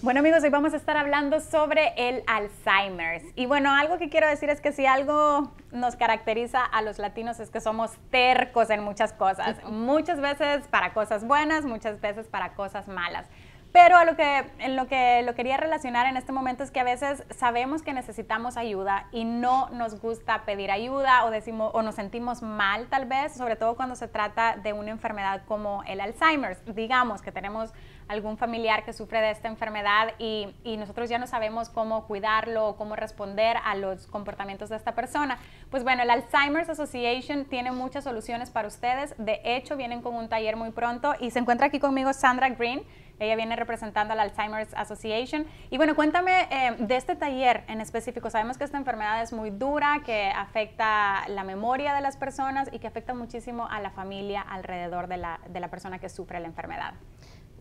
Bueno amigos, hoy vamos a estar hablando sobre el Alzheimer. Y bueno, algo que quiero decir es que si algo nos caracteriza a los latinos es que somos tercos en muchas cosas. Muchas veces para cosas buenas, muchas veces para cosas malas. Pero a lo que, en lo que lo quería relacionar en este momento es que a veces sabemos que necesitamos ayuda y no nos gusta pedir ayuda o, decimos, o nos sentimos mal tal vez, sobre todo cuando se trata de una enfermedad como el Alzheimer. Digamos que tenemos algún familiar que sufre de esta enfermedad y, y nosotros ya no sabemos cómo cuidarlo o cómo responder a los comportamientos de esta persona. Pues bueno, el Alzheimer's Association tiene muchas soluciones para ustedes. De hecho, vienen con un taller muy pronto y se encuentra aquí conmigo Sandra Green ella viene representando a la Alzheimer's Association. Y bueno, cuéntame eh, de este taller en específico. Sabemos que esta enfermedad es muy dura, que afecta la memoria de las personas y que afecta muchísimo a la familia alrededor de la, persona que sufre la enfermedad.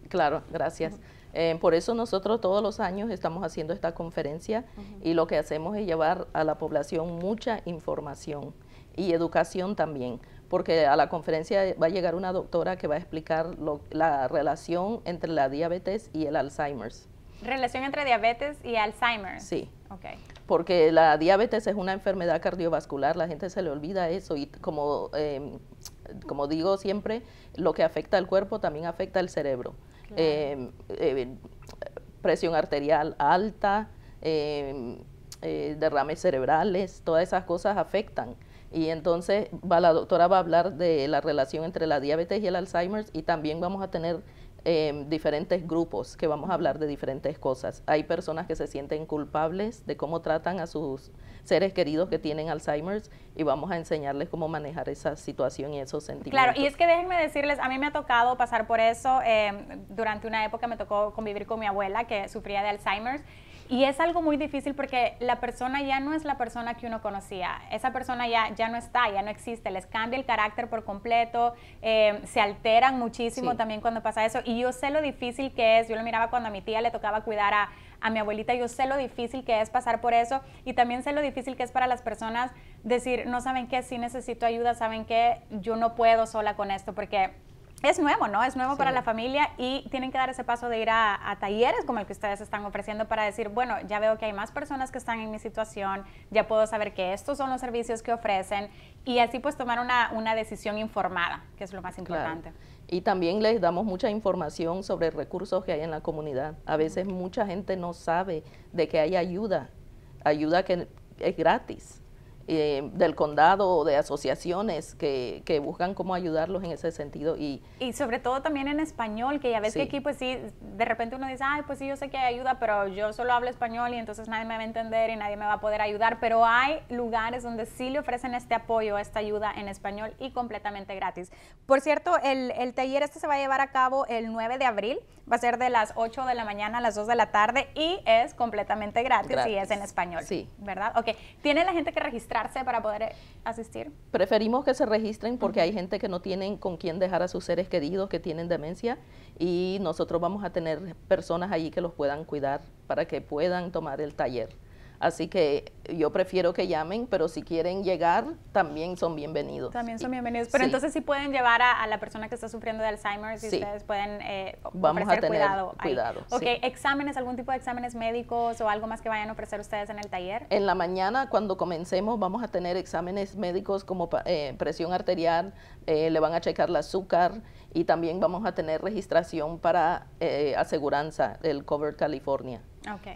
Claro, gracias. Eh, por eso nosotros todos los años estamos haciendo esta conferencia y lo que hacemos es llevar a la población mucha información y educación también porque a la conferencia va a llegar una doctora que va a explicar la relación entre la diabetes y el Alzheimer's. Relación entre diabetes y Alzheimer's? Sí. Porque la diabetes es una enfermedad cardiovascular, la gente se le olvida eso y como, em, como digo siempre, lo que afecta al cuerpo también afecta al cerebro. Em, eh, presión arterial alta, em, eh, derrames cerebrales, todas esas cosas afectan. Y entonces va, la doctora va a hablar de la relación entre la diabetes y el Alzheimer y también vamos a tener em, diferentes grupos que vamos a hablar de diferentes cosas. Hay personas que se sienten culpables de cómo tratan a sus seres queridos que tienen Alzheimer y vamos a enseñarles cómo manejar esa situación y esos sentimientos. Claro, y es que déjenme decirles, a mí me ha tocado pasar por eso. Em, durante una época me tocó convivir con mi abuela que sufría de Alzheimer y es algo muy difícil porque la persona ya no es la persona que uno conocía. Esa persona ya, ya no está, ya no existe. Les cambia el carácter por completo. Eh, se alteran muchísimo también cuando pasa eso. Y yo sé lo difícil que es. Yo lo miraba cuando a mi tía le tocaba cuidar a, a mi abuelita. Yo sé lo difícil que es pasar por eso. Y también sé lo difícil que es para las personas decir, no saben qué, sí necesito ayuda, saben qué, yo no puedo sola con esto. Porque es nuevo, ¿no? Es nuevo para la familia y tienen que dar ese paso de ir a, talleres como el que ustedes están ofreciendo para decir, bueno, ya veo que hay más personas que están en mi situación, ya puedo saber que estos son los servicios que ofrecen y así pues tomar una, decisión informada, que es lo más importante. Y también les damos mucha información sobre recursos que hay en la comunidad. A veces mucha gente no sabe de que hay ayuda, ayuda que es gratis eh, del condado o de asociaciones que, buscan cómo ayudarlos en ese sentido. Y, y sobre todo también en español, que ya ves que aquí pues sí, de repente uno dice, ay, pues sí, yo sé que hay ayuda, pero yo solo hablo español y entonces nadie me va a entender y nadie me va a poder ayudar, pero hay lugares donde sí le ofrecen este apoyo, esta ayuda en español y completamente gratis. Por cierto, el, el taller este se va a llevar a cabo el 9 de abril. Va a ser de las 8 de la mañana a las 2 de la tarde y es completamente gratis, y es en español. Sí. ¿Verdad? Ok. ¿Tiene la gente que registrarse para poder eh, asistir? Preferimos que se registren porque hay gente que no tienen con quién dejar a sus seres queridos que tienen demencia y nosotros vamos a tener personas allí que los puedan cuidar para que puedan tomar el taller. Así que yo prefiero que llamen, pero si quieren llegar, también son bienvenidos. También son bienvenidos. Pero entonces sí pueden llevar a, la persona que está sufriendo de Alzheimer, si ustedes pueden eh, Vamos a tener cuidado. exámenes, algún tipo de exámenes médicos o algo más que vayan a ofrecer ustedes en el taller. En la mañana, cuando comencemos, vamos a tener exámenes médicos como eh, presión arterial, eh, le van a checar el azúcar y también vamos a tener registración para eh, aseguranza, el Cover California.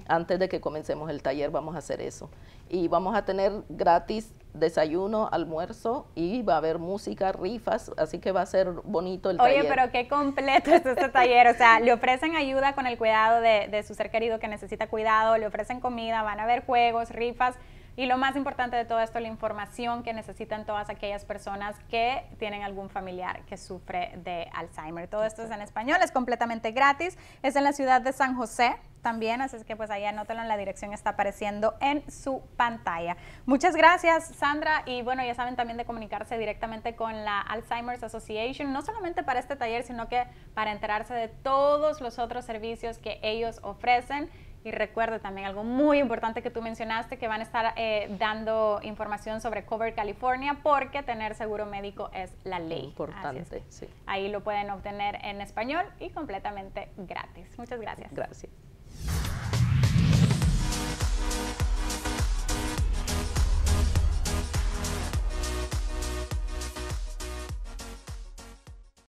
Antes de que comencemos el taller vamos a hacer eso. Y vamos a tener gratis desayuno, almuerzo y va a haber música, rifas, así que va a ser bonito el taller. Oye, pero qué completo es este taller, o sea, le ofrecen ayuda con el cuidado de, de su ser querido que necesita cuidado, le ofrecen comida, van a haber juegos, rifas, y lo más importante de todo esto, la información que necesitan todas aquellas personas que tienen algún familiar que sufre de Alzheimer. Todo esto es en español, es completamente gratis. Es en la ciudad de San José, también, así es que pues ahí anótalo en la dirección, está apareciendo en su pantalla. Muchas gracias, Sandra, y bueno, ya saben también de comunicarse directamente con la Alzheimer's Association, no solamente para este taller, sino que para enterarse de todos los otros servicios que ellos ofrecen y recuerda también algo muy importante que tú mencionaste, que van a estar eh, dando información sobre Cover California, porque tener seguro médico es la ley. Importante, sí. Ahí lo pueden obtener en español y completamente gratis. Muchas gracias. Gracias.